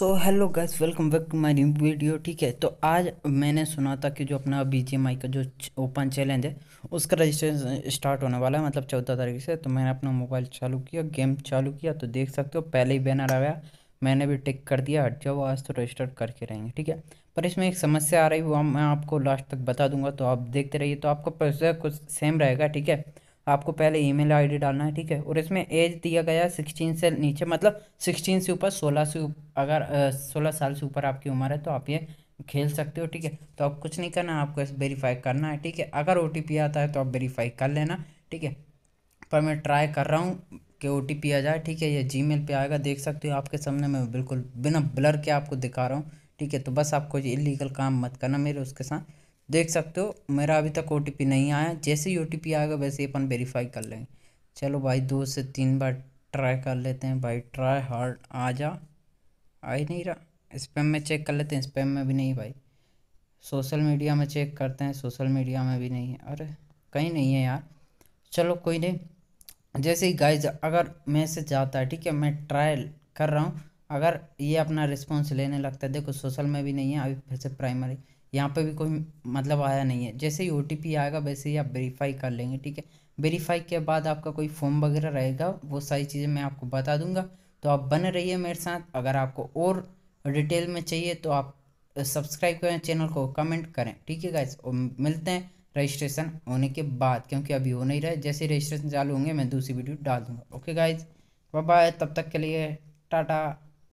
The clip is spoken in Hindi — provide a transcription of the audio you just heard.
so hello guys welcome back to my new video ठीक है तो आज मैंने सुना था कि जो अपना बी जी का जो ओपन चैलेंज है उसका रजिस्ट्रेशन स्टार्ट होने वाला है मतलब चौदह तारीख से तो मैंने अपना मोबाइल चालू किया गेम चालू किया तो देख सकते हो पहले ही बैनर आया मैंने भी टिक कर दिया हट जाओ आज तो रजिस्टर करके रहेंगे ठीक है पर इसमें एक समस्या आ रही वो मैं आपको लास्ट तक बता दूंगा तो आप देखते रहिए तो आपका प्रोसेस कुछ सेम रहेगा ठीक है आपको पहले ईमेल आईडी डालना है ठीक है और इसमें एज दिया गया है सिक्सटीन से नीचे मतलब सिक्सटीन से ऊपर सोलह से अगर सोलह साल से ऊपर आपकी उम्र है तो आप ये खेल सकते हो ठीक है तो आप कुछ नहीं करना आपको इस वेरीफाई करना है ठीक है अगर ओ आता है तो आप वेरीफाई कर लेना ठीक है पर तो मैं ट्राई कर रहा हूँ कि ओ आ जाए ठीक है ये जी पर आएगा देख सकते हो आपके सामने मैं बिल्कुल बिना ब्लर के आपको दिखा रहा हूँ ठीक है तो बस आपको ये इलीगल काम मत करना मेरे उसके साथ देख सकते हो मेरा अभी तक ओ नहीं आया जैसे ही ओ आएगा वैसे ही अपन वेरीफाई कर लेंगे चलो भाई दो से तीन बार ट्राई कर लेते हैं भाई ट्राई हार्ड आ जा आ ही नहीं रहा स्पैम में चेक कर लेते हैं स्पैम में भी नहीं भाई सोशल मीडिया में चेक करते हैं सोशल मीडिया में भी नहीं है अरे कहीं नहीं है यार चलो कोई नहीं जैसे ही गाइज अगर मैसेज आता है ठीक है मैं ट्रायल कर रहा हूँ अगर ये अपना रिस्पॉन्स लेने लगता है देखो सोशल में भी नहीं है अभी फिर से प्राइमरी यहाँ पे भी कोई मतलब आया नहीं है जैसे ही ओ आएगा वैसे ही आप वेरीफाई कर लेंगे ठीक है वेरीफाई के बाद आपका कोई फॉर्म वगैरह रहेगा वो सारी चीज़ें मैं आपको बता दूंगा तो आप बने रहिए मेरे साथ अगर आपको और डिटेल में चाहिए तो आप सब्सक्राइब करें चैनल को कमेंट करें ठीक है गाइस और मिलते हैं रजिस्ट्रेशन होने के बाद क्योंकि अभी हो नहीं रहा है जैसे रजिस्ट्रेशन चालू होंगे मैं दूसरी वीडियो डाल दूँगा ओके गाइज बाय तब तक के लिए टाटा